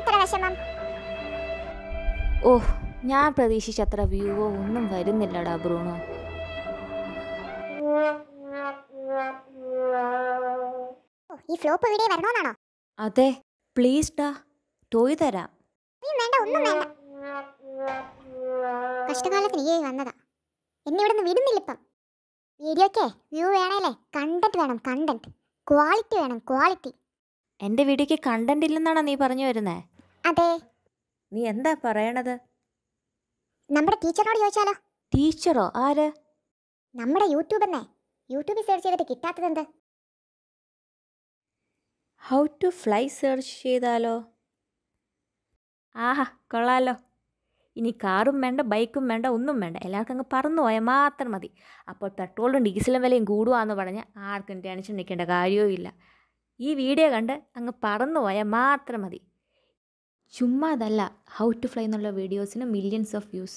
ഇത്ര വിഷമം ഓഹ് ഞാൻ പ്രതീക്ഷിച്ചത്ര വ്യൂവോ ഒന്നും വരുന്നില്ലടാ ബ്രൂണോ ഈ ഫ്ലോപ്പ് ഇവിടെ വരണോന്നാണോ അതെ പ്ലീസ് ഡാ ടോയ് തരാം വേണ്ട ഒന്നും വേണ്ട കഷ്ടകാലത്തിന് ഈ വന്നതാ എന്നെ ഇവിടെ നിന്ന് വിടുന്നില്ലിപ്പം വീഡിയോക്കെ വ്യൂ വേണേലേ കണ്ടന്റ് വേണം കണ്ടന്റ് ക്വാളിറ്റി വേണം ക്വാളിറ്റി എൻ്റെ വീഡിയോക്ക് കണ്ടന്റ് ഇല്ലെന്നാണോ നീ പറഞ്ഞു വരുന്നത് അതെ നീ എന്താ പറയണത് നമ്മുടെ ടീച്ചറിനോട് ചോദിച്ചാലോ ടീച്ചറോ ആര് നമ്മുടെ യൂട്യൂബ് എന്നേ യൂട്യൂബിൽ സെർച്ച് ചെയ്തിട്ട് കിട്ടാത്തത് എന്ത് ഹൗ ടു ഫ്ലൈ സെർച്ച് ചെയ്താലോ ആഹാ കൊള്ളാലോ ഇനി കാറും വേണ്ട ബൈക്കും വേണ്ട ഒന്നും വേണ്ട എല്ലാവർക്കും അങ്ങ് പറന്നു പോയാൽ മാത്രം മതി അപ്പോൾ പെട്രോളും ഡീസലും വിലയും കൂടുവാന്ന് പറഞ്ഞാൽ ആർക്കും ടെൻഷൻ നിൽക്കേണ്ട ഇല്ല ഈ വീഡിയോ കണ്ട് അങ്ങ് പറന്നു പോയാൽ മാത്രം മതി ചുമ്മാ അതല്ല ഹൗ ടു ഫ്ലൈ എന്നുള്ള വീഡിയോസിന് മില്യൺസ് ഓഫ് വ്യൂസ്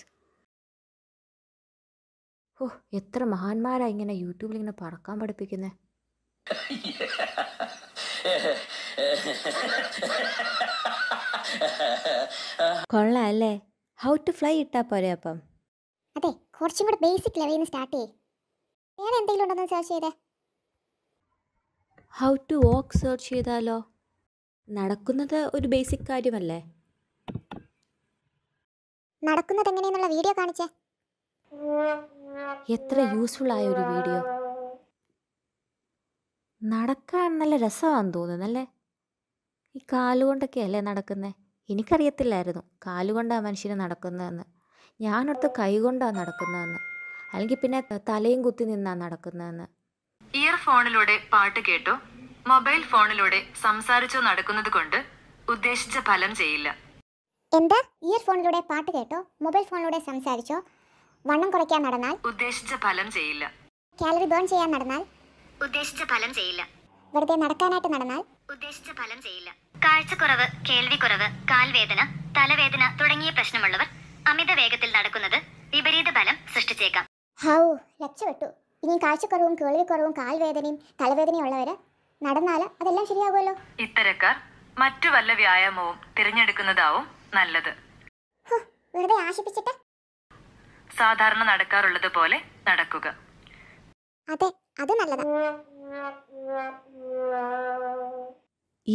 ഓ എത്ര മഹാന്മാരാ ഇങ്ങനെ യൂട്യൂബിൽ ഇങ്ങനെ പറക്കാൻ പഠിപ്പിക്കുന്നത് കൊള്ളാം അല്ലേ ഹൗ ടു ഫ്ലൈ ഇട്ടാ പോരെ അപ്പം അതെ കുറച്ചും കൂടെ ബേസിക് ലെവലിൽ നിന്ന് സ്റ്റാർട്ട് ചെയ്യേ വേറെ എന്തെങ്കിലും ഉണ്ടോ സെർച്ച് ചെയ്തേ ഹൗ ടു വോക്ക് സെർച്ച് ചെയ്താലോ നടക്കുന്നത് ഒരു ബേസിക് കാര്യമല്ലേ നടക്കുന്നത് എങ്ങനെയെന്നുള്ള വീഡിയോ കാണിച്ചേ എത്ര യൂസ്ഫുൾ ആയ ഒരു വീഡിയോ നടക്കാൻ നല്ല രസമാണെന്ന് തോന്നുന്നല്ലേ ഈ കാലുകൊണ്ടൊക്കെ അല്ലേ നടക്കുന്നത് എനിക്കറിയത്തില്ലായിരുന്നു കാലുകൊണ്ടാണ് മനുഷ്യന് നടക്കുന്നതെന്ന് ഞാനടുത്ത് കൈകൊണ്ടാണ് നടക്കുന്നതെന്ന് അല്ലെങ്കിൽ പിന്നെ തലയും കുത്തി നിന്നാണ് നടക്കുന്നതെന്ന് ഇയർഫോണിലൂടെ പാട്ട് കേട്ടോ മൊബൈൽ ഫോണിലൂടെ സംസാരിച്ചു നടക്കുന്നത് കൊണ്ട് ഉദ്ദേശിച്ച ഫലം ചെയ്യില്ല എന്താ ഫോണിലൂടെ പാട്ട് കേട്ടോ മൊബൈൽ ഫോണിലൂടെ സംസാരിച്ചോ വണ്ണം കുറയ്ക്കാൻ നടന്നാൽ ഉദ്ദേശിച്ച ഫലം ചെയ്യില്ല കാലറി ബേൺ ചെയ്യാൻ നടന്നാൽ ഉദ്ദേശിച്ച ഫലം ചെയ്യില്ല വെറുതെ നടക്കാനായിട്ട് നടന്നാൽ ഉദ്ദേശിച്ച ഫലം ചെയ്യില്ല കാഴ്ചക്കുറവ് കേൾവിക്കുറവ് കാൽവേദന തലവേദന തുടങ്ങിയ പ്രശ്നമുള്ളവർ അമിത വേഗത്തിൽ നടക്കുന്നത് വിപരീത ഫലം സൃഷ്ടിച്ചേക്കാം ഹൗ രക്ഷപ്പെട്ടു ഇനി കാഴ്ചക്കുറവും കേൾവിക്കുറവും കാൽവേദനയും തലവേദനയും ഉള്ളവര് നടന്നാല് അതെല്ലാം ശരിയാകുമല്ലോ ഇത്തരക്കാർ മറ്റു വല്ല വ്യായാമവും തിരഞ്ഞെടുക്കുന്നതാവും നല്ലത് വെറുതെ ആശിപ്പിച്ചിട്ട് സാധാരണ നടക്കാറുള്ളത് പോലെ നടക്കുക അതെ അത്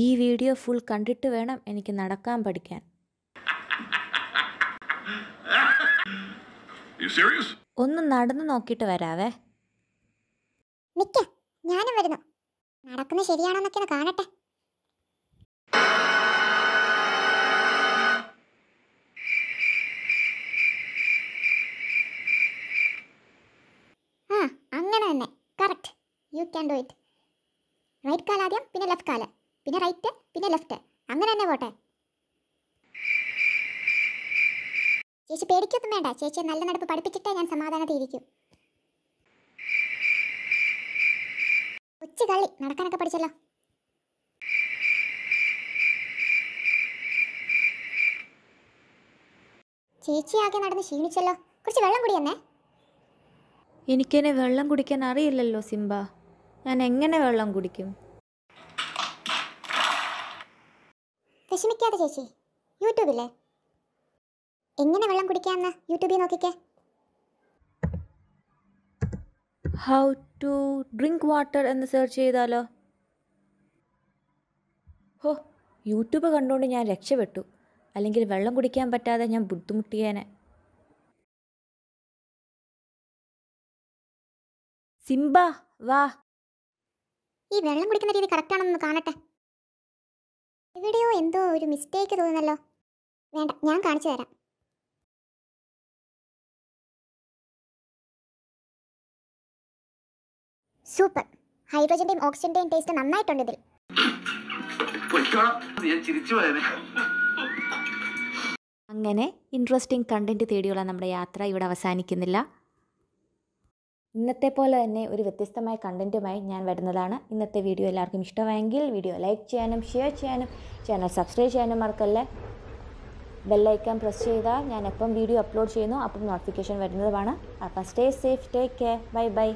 ഈ വീഡിയോ ഫുൾ കണ്ടിട്ട് വേണം എനിക്ക് നടക്കാൻ പഠിക്കാൻ ഒന്ന് നടന്നു നോക്കിയിട്ട് വരാവേ ഞാനും വരുന്നു നടക്കുന്നത് ഒന്ന് കാണട്ടെ ആ അങ്ങനെ തന്നെ correct you can do it right കാൽ ആദ്യം പിന്നെ ലെഫ്റ്റ് കാല് പിന്നെ റൈറ്റ് പിന്നെ ലെഫ്റ്റ് അങ്ങനെ തന്നെ പോട്ടെ ചേച്ചി പേടിക്കൊന്നും വേണ്ട ചേച്ചി നല്ല നടപ്പ് പഠിപ്പിച്ചിട്ടേ ഞാൻ സമാധാനത്തിൽ ഇരിക്കും കൊച്ചു തള്ളി നടക്കാനൊക്കെ പഠിച്ചല്ലോ ചേച്ചിയാകെ ആകെ നടന്ന് ക്ഷീണിച്ചല്ലോ കുറച്ച് വെള്ളം കൂടി തന്നെ എനിക്കെന്നെ വെള്ളം കുടിക്കാൻ അറിയില്ലല്ലോ സിംബ ഞാൻ എങ്ങനെ വെള്ളം കുടിക്കും വിഷമിക്കാതെ ചേച്ചി യൂട്യൂബില്ലേ എങ്ങനെ വെള്ളം കുടിക്കാമെന്ന് യൂട്യൂബിൽ നോക്കിക്കേ ഹൗ ടു ഡ്രിങ്ക് വാട്ടർ എന്ന് സെർച്ച് ചെയ്താലോ ഹോ യൂട്യൂബ് കണ്ടുകൊണ്ട് ഞാൻ രക്ഷപ്പെട്ടു അല്ലെങ്കിൽ വെള്ളം കുടിക്കാൻ പറ്റാതെ ഞാൻ ബുദ്ധിമുട്ടിയേനെ സിംബ വാ ഈ വെള്ളം കുടിക്കുന്ന രീതി കറക്റ്റ് ആണെന്ന് കാണട്ടെ എവിടെയോ എന്തോ ഒരു മിസ്റ്റേക്ക് തോന്നുന്നല്ലോ വേണ്ട ഞാൻ കാണിച്ചു തരാം സൂപ്പർ ഹൈഡ്രോജന്റെയും ഓക്സിജന്റെയും ടേസ്റ്റ് നന്നായിട്ടുണ്ട് ഇതിൽ അങ്ങനെ ഇൻട്രസ്റ്റിംഗ് കണ്ടന്റ് തേടിയുള്ള നമ്മുടെ യാത്ര ഇവിടെ അവസാനിക്കുന്നില്ല ഇന്നത്തെ പോലെ തന്നെ ഒരു വ്യത്യസ്തമായ കണ്ടൻറ്റുമായി ഞാൻ വരുന്നതാണ് ഇന്നത്തെ വീഡിയോ എല്ലാവർക്കും ഇഷ്ടമായെങ്കിൽ വീഡിയോ ലൈക്ക് ചെയ്യാനും ഷെയർ ചെയ്യാനും ചാനൽ സബ്സ്ക്രൈബ് ചെയ്യാനും മറക്കല്ലേ ബെല്ലൈക്കാൻ പ്രസ് ചെയ്താൽ ഞാൻ എപ്പം വീഡിയോ അപ്ലോഡ് ചെയ്യുന്നു അപ്പം നോട്ടിഫിക്കേഷൻ വരുന്നതുമാണ് അപ്പം stay safe take care bye by